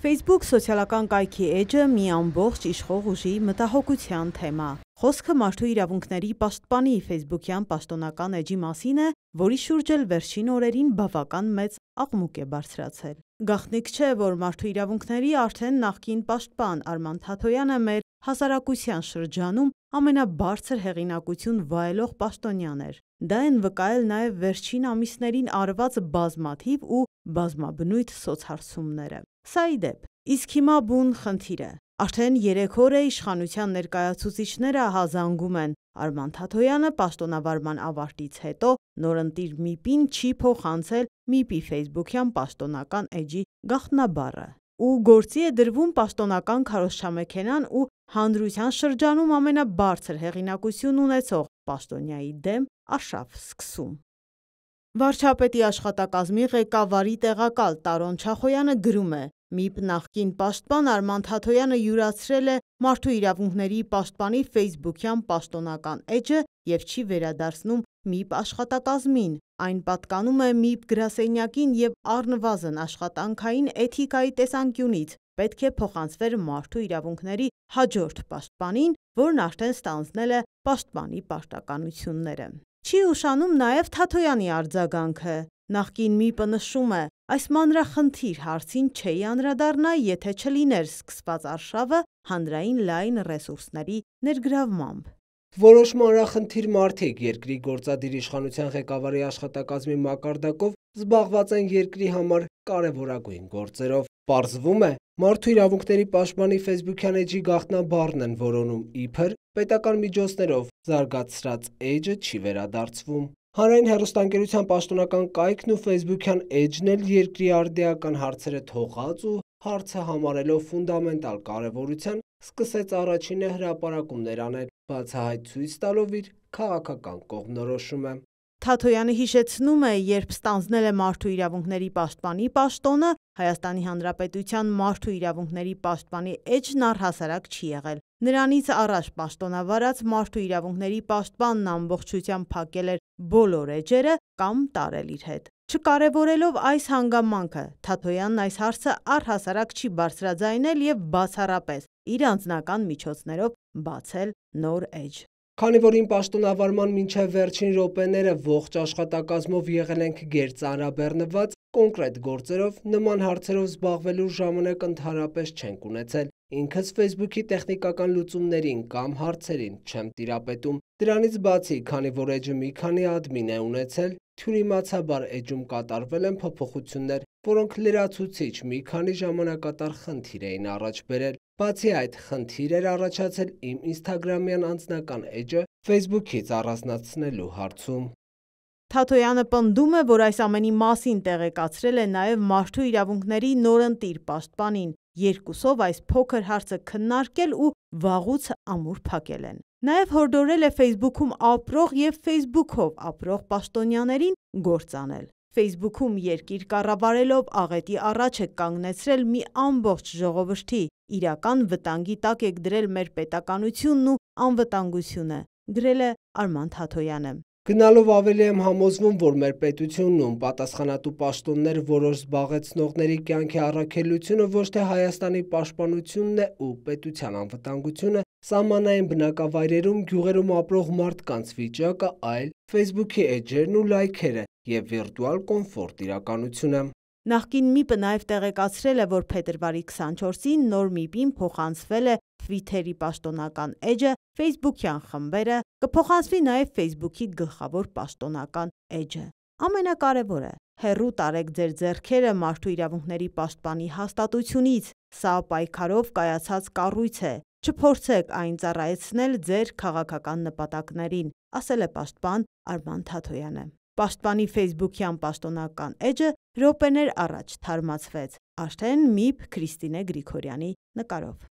Facebook սոցիալական կայքի էջը մի ամբողջ իշխող ուժի մտահոգության թեմա։ Խոսքը մարդու իրավունքների պաշտպանի Facebook-յան պաշտոնական էջի մասին է, որի շուրջ էլ վերջին օրերին բավական մեծ աղմուկ է բարձրացել։ Գաղտնիք չէ, որ մարդու իրավունքների արդեն նախկին պաշտպան Արման Թաթոյանը մեր հասարակության շրջանում ամենաբարձր հեղինակություն վայելող պաշտոնյան էր։ Դա են վկայել նաև վերջին ամիսներին արված բազմաթիվ ու բազմաբնույթ սոցհարցումները։ Սա ի դեպ, իսկ հիմա բուն խնդիրը։ Արդեն 3 օր է իշխանության ներկայացուցիչները հազանգում են Արման Թաթոյանը պաշտոնավարման ավարտից հետո նորընտիր ՄԻՊ-ին չի փոխանցել ՄԻՊ-ի Facebook-յան պաշտոնական էջի գաղտնաբառը ու գործի է դրվում պաշտոնական քարոշչամեքենան ու հանրության շրջանում ամենաբարձր հեղինակություն ունեցող պաշտոնյայի դեմ արշավ սկսում։ Վարճապետի աշխատակազմի ղեկավարի տեղակալ տարոն չախոյանը գրում է, Միպ նախկին պաշտպան արման թաթոյանը յուրացրել է մարդու իրավունքների պաշտպանի վեիսբուկյան պաշտոնական էջը և չի վերադարսնում Միպ աշխատակազմին։ Այն պատկանում է Միպ գրասենյակին և արնվազն աշխատանքային էթիկայի տեսանկյունից պետք է փոխանցվեր մարդու իրավունքների հաջորդ պաշտպանին, որն արդեն ստանձնել է պաշտպանի պարտականությունները։ Չի ուշանում նաև Թաթոյանի արձագանքը։ Նախկին մի պնշում է, այս մանրախնդիր հարցին չէի անդրադառնա, եթե չլիներ սկսված արշավը հանրային լայն ռեսուրսների ներգրավմամբ։ Որոշ մանրախնդիր մարդիկ երկրի գործադիր իշխանության ղեկավարի աշխատակազմի մակարդակով զբաղված են երկրի համար կարևորագույն գործերով։ Պարզվում է, մարդու իրավունքների պաշտպանի Facebook-յան էջի գաղտնաբառն են որոնում իբր պետական միջոցներով զարգացրած էջը չի վերադարձվում։ Հանրային հեռուստաընկերության պաշտոնական կայքն ու Facebook-յան էջն էլ երկրի արդիական հարցերը թողած ու հարցը համարելով ֆունդամենտալ կարևորության սկսեց առաջինը հրապարակումներ անել, բացահայտ ցույց տալով իր քաղաքական կողմնորոշումը։ Թաթոյանը հիշեցնում է, երբ ստանձնել է մարդու իրավունքների պաշտպանի պաշտոնը, Հայաստանի Հանրապետության մարդու իրավունքների պաշտպանի էջն առհասարակ չի եղել։ Նրանից առաջ պաշտոնավարած մարդու իրավունքների պաշտպանն ամբողջությամբ փակել էր բոլոր էջերը կամ տարել իր հետ։ Չկարևորելով այս հանգամանքը, Թաթոյանն այս հարցը առհասարակ չի բարձրաձայնել եւ բացառապես իր անձնական միջոցներով բացել նոր էջ։ Քանի որ իմ պաշտոնավարման մինչև վերջին րոպեները ողջ աշխատակազմով եղել ենք գերծանրաբեռնված, Կոնկրետ գործերով, նման հարցերով զբաղվելու ժամանակ ընդհանրապես չենք ունեցել, ինքս վեսբուքի տեխնիկական լուծումներին կամ հարցերին չեմ տիրապետում, դրանից բացի, քանի որ էջը մի քանի ադմին է ունեցել, թյուրիմացաբար էջում կատարվել են փոփոխություններ, որոնք լրացուցիչ մի քանի ժամանակատար խնդիր էին առաջ բերել, Բացի այդ խնդիր էր առաջացել իմ ինստագրամյան անձնական էջը վեսբուքից առասնացնելու հարցում։ Թաթոյանը պնդում է, որ այս ամենի մասին տեղեկացրել է նաև մարդու իրավունքների նորընտիր պաշտպանին, երկուսով այս փոքր հարցը քննարկել ու վաղուց ամուր փակել են։ Նաև հորդորել է Facebook-ում ապրող եւ Facebook-ով ապրող պաշտոնյաներին գործանել։ Facebook-ում երկիր կառավարելով աղետի առաջ է կանգնեցրել մի ամբողջ ժողովրդի, իրական վտանգի տակ եք դրել մեր պետականությունն ու անվտանգությունը, գրել է Արման Թաթոյանը։ Գնալով ավելի եմ համոզվում, որ մեր պետությունն ու պատասխանատու պաշտոններ որոշ զբաղեցնողների կյանքի առաքելությունը ոչ թե Հայաստանի պաշտպանությունն է ու պետության անվտանգությունը, սահմանային բնակավայրերում գյուղերում ապրող մարդկանց վիճակը, այլ Facebook-ի էջերն ու լայքերը եւ վիրտուալ կոմֆորտ իրականությունը։ Նախկին MIP-ը նաև տեղեկացրել է, որ փետրվարի 24-ին նոր MIP-ին փոխանցվել է Twitter-ի պաշտոնական էջը, Facebook-յան խմբերը, կփոխանցվի նաև Facebook-ի գլխավոր պաշտոնական էջը։ Ամենակարևորը՝ հերրու տարեք ձեր ձեռքերը մարդու իրավունքների պաշտպանի հաստատությունից։ Սա պայքարով կայացած կառույց է։ Չփորձեք այն ծառայեցնել ձեր քաղաքական նպատակներին, ասել է պաշտպան Արման Թաթոյանը պաշտպանի ֆեյսբուքյան պաշտոնական էջը րոպեներ առաջ թարմացվեց, արդեն MIP Քրիստինե Գրիգորյանի նկարով։